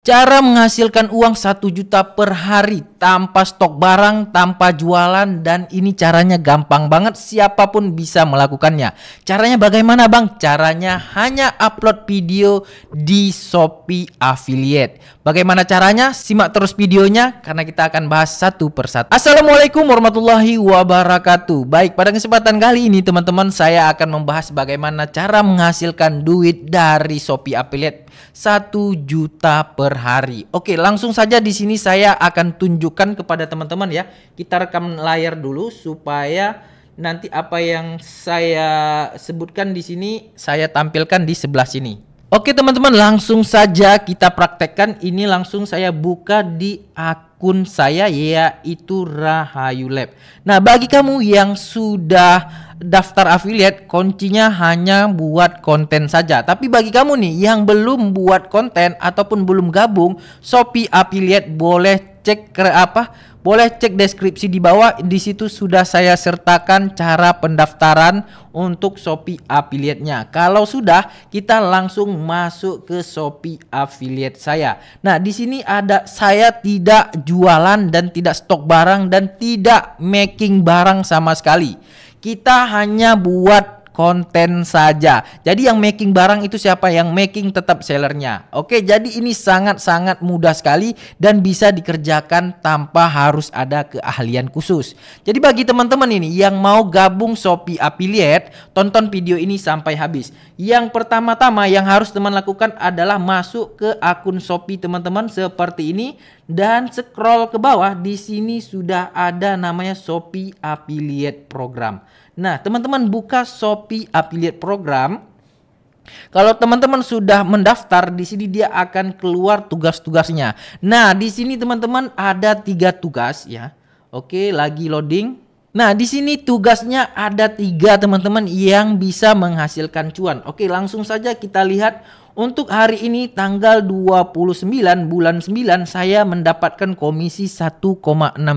Cara menghasilkan uang 1 juta per hari tanpa stok barang, tanpa jualan dan ini caranya gampang banget siapapun bisa melakukannya. Caranya bagaimana Bang? Caranya hanya upload video di Shopee Affiliate. Bagaimana caranya? Simak terus videonya karena kita akan bahas satu persatu. Assalamualaikum warahmatullahi wabarakatuh. Baik, pada kesempatan kali ini teman-teman saya akan membahas bagaimana cara menghasilkan duit dari Shopee Affiliate 1 juta per hari. Oke, langsung saja di sini saya akan tunjuk tunjukkan kepada teman-teman ya. Kita rekam layar dulu supaya nanti apa yang saya sebutkan di sini saya tampilkan di sebelah sini. Oke teman-teman langsung saja kita praktekkan ini langsung saya buka di akun saya yaitu Rahayu Lab. Nah bagi kamu yang sudah daftar affiliate kuncinya hanya buat konten saja. Tapi bagi kamu nih yang belum buat konten ataupun belum gabung Shopee Affiliate boleh cek ke apa? Boleh cek deskripsi di bawah. Di situ sudah saya sertakan cara pendaftaran untuk Shopee affiliate-nya. Kalau sudah, kita langsung masuk ke Shopee affiliate saya. Nah, di sini ada saya tidak jualan dan tidak stok barang dan tidak making barang sama sekali. Kita hanya buat konten saja. Jadi yang making barang itu siapa yang making tetap sellernya. Oke, jadi ini sangat-sangat mudah sekali dan bisa dikerjakan tanpa harus ada keahlian khusus. Jadi bagi teman-teman ini yang mau gabung Shopee Affiliate, tonton video ini sampai habis. Yang pertama-tama yang harus teman lakukan adalah masuk ke akun Shopee teman-teman seperti ini dan scroll ke bawah di sini sudah ada namanya Shopee Affiliate Program. Nah, teman-teman buka Shopee Affiliate Program. Kalau teman-teman sudah mendaftar di sini dia akan keluar tugas-tugasnya. Nah, di sini teman-teman ada tiga tugas ya. Oke, lagi loading. Nah, di sini tugasnya ada tiga teman-teman yang bisa menghasilkan cuan. Oke, langsung saja kita lihat untuk hari ini tanggal 29 bulan 9 saya mendapatkan komisi 1,6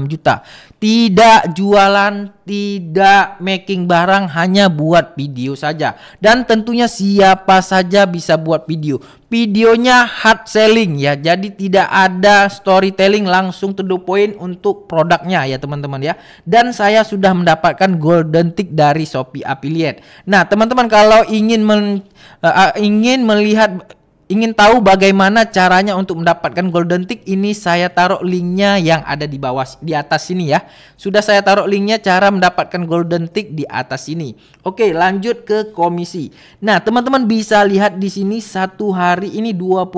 juta. Tidak jualan tidak making barang hanya buat video saja dan tentunya siapa saja bisa buat video videonya hard selling ya jadi tidak ada storytelling langsung to the point untuk produknya ya teman-teman ya dan saya sudah mendapatkan golden tick dari Shopee affiliate nah teman-teman kalau ingin men, uh, ingin melihat Ingin tahu bagaimana caranya untuk mendapatkan golden tick? Ini saya taruh linknya yang ada di bawah, di atas sini ya. Sudah saya taruh linknya cara mendapatkan golden tick di atas sini. Oke, lanjut ke komisi. Nah, teman-teman bisa lihat di sini satu hari ini 28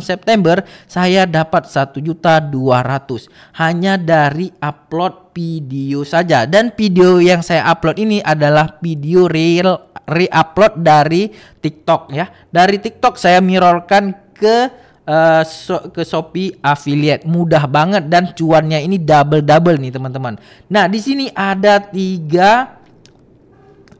September saya dapat 1.200 hanya dari upload video saja dan video yang saya upload ini adalah video real reupload dari TikTok ya. Dari TikTok saya mirrorkan ke uh, ke Shopee affiliate mudah banget dan cuannya ini double double nih teman-teman. Nah di sini ada tiga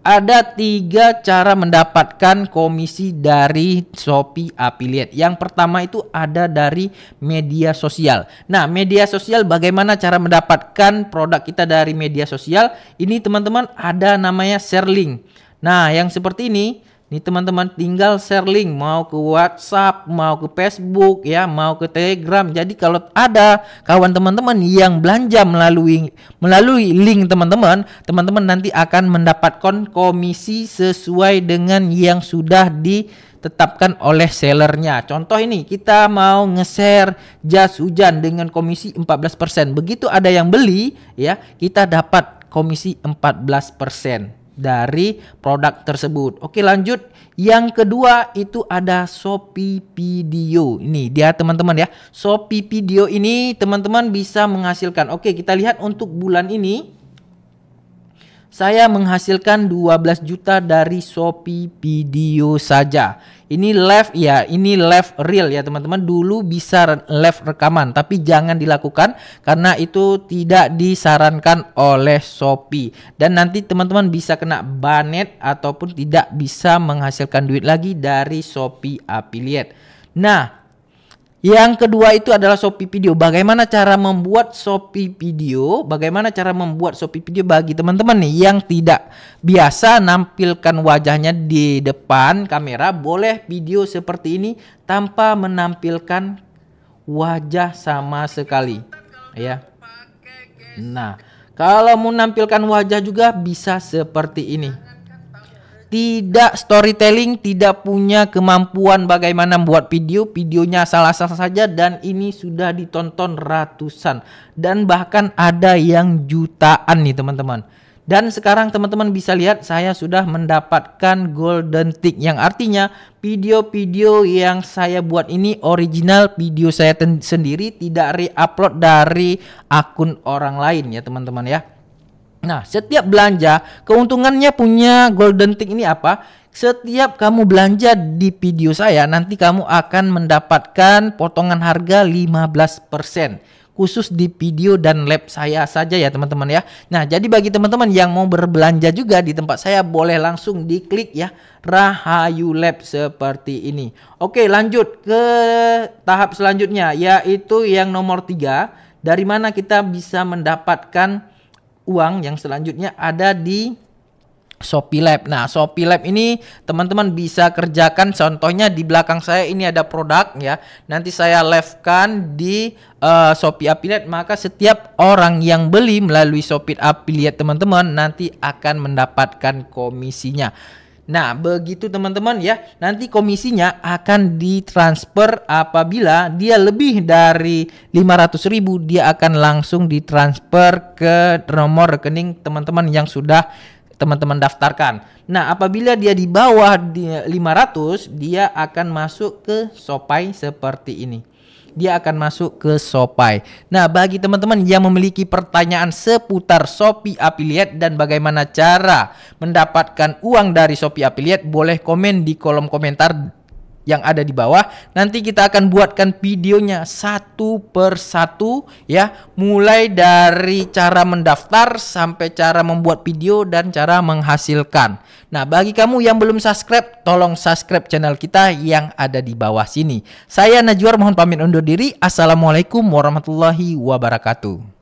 ada tiga cara mendapatkan komisi dari Shopee affiliate. Yang pertama itu ada dari media sosial. Nah, media sosial bagaimana cara mendapatkan produk kita dari media sosial? Ini teman-teman ada namanya share link. Nah, yang seperti ini, nih teman-teman tinggal share link mau ke WhatsApp, mau ke Facebook ya, mau ke Telegram. Jadi kalau ada kawan teman-teman yang belanja melalui melalui link teman-teman, teman-teman nanti akan mendapatkan komisi sesuai dengan yang sudah di ditetapkan oleh sellernya. Contoh ini kita mau nge-share jas hujan dengan komisi 14%. Begitu ada yang beli ya, kita dapat komisi 14% dari produk tersebut. Oke, lanjut. Yang kedua itu ada Shopee Video. Ini dia teman-teman ya. Shopee Video ini teman-teman bisa menghasilkan. Oke, kita lihat untuk bulan ini saya menghasilkan 12 juta dari Shopee video saja. Ini live ya, ini live real ya teman-teman. Dulu bisa live rekaman, tapi jangan dilakukan karena itu tidak disarankan oleh Shopee. Dan nanti teman-teman bisa kena banet ataupun tidak bisa menghasilkan duit lagi dari Shopee affiliate. Nah, yang kedua itu adalah Shopee Video. Bagaimana cara membuat Shopee Video? Bagaimana cara membuat Shopee Video bagi teman-teman nih yang tidak biasa nampilkan wajahnya di depan kamera, boleh video seperti ini tanpa menampilkan wajah sama sekali. Ya. Nah, kalau mau menampilkan wajah juga bisa seperti ini tidak storytelling, tidak punya kemampuan bagaimana membuat video, videonya salah-salah saja dan ini sudah ditonton ratusan dan bahkan ada yang jutaan nih teman-teman. Dan sekarang teman-teman bisa lihat saya sudah mendapatkan golden tick yang artinya video-video yang saya buat ini original video saya sendiri tidak re-upload dari akun orang lain ya teman-teman ya. Nah, setiap belanja, keuntungannya punya golden tick ini apa? Setiap kamu belanja di video saya, nanti kamu akan mendapatkan potongan harga 15% khusus di video dan lab saya saja ya teman-teman ya. Nah, jadi bagi teman-teman yang mau berbelanja juga di tempat saya boleh langsung diklik ya Rahayu Lab seperti ini. Oke, lanjut ke tahap selanjutnya yaitu yang nomor 3 dari mana kita bisa mendapatkan uang yang selanjutnya ada di Shopee Lab. Nah, Shopee Lab ini teman-teman bisa kerjakan contohnya di belakang saya ini ada produk ya. Nanti saya live-kan di uh, Shopee Affiliate maka setiap orang yang beli melalui Shopee Affiliate teman-teman nanti akan mendapatkan komisinya. Nah, begitu teman-teman ya. Nanti komisinya akan ditransfer apabila dia lebih dari 500.000 dia akan langsung ditransfer ke nomor rekening teman-teman yang sudah teman-teman daftarkan. Nah, apabila dia di bawah 500, dia akan masuk ke Shopee seperti ini dia akan masuk ke Shopee. Nah, bagi teman-teman yang memiliki pertanyaan seputar Shopee Affiliate dan bagaimana cara mendapatkan uang dari Shopee Affiliate, boleh komen di kolom komentar yang ada di bawah. Nanti kita akan buatkan videonya satu per satu ya, mulai dari cara mendaftar sampai cara membuat video dan cara menghasilkan. Nah, bagi kamu yang belum subscribe, tolong subscribe channel kita yang ada di bawah sini. Saya Najwar mohon pamit undur diri. Assalamualaikum warahmatullahi wabarakatuh.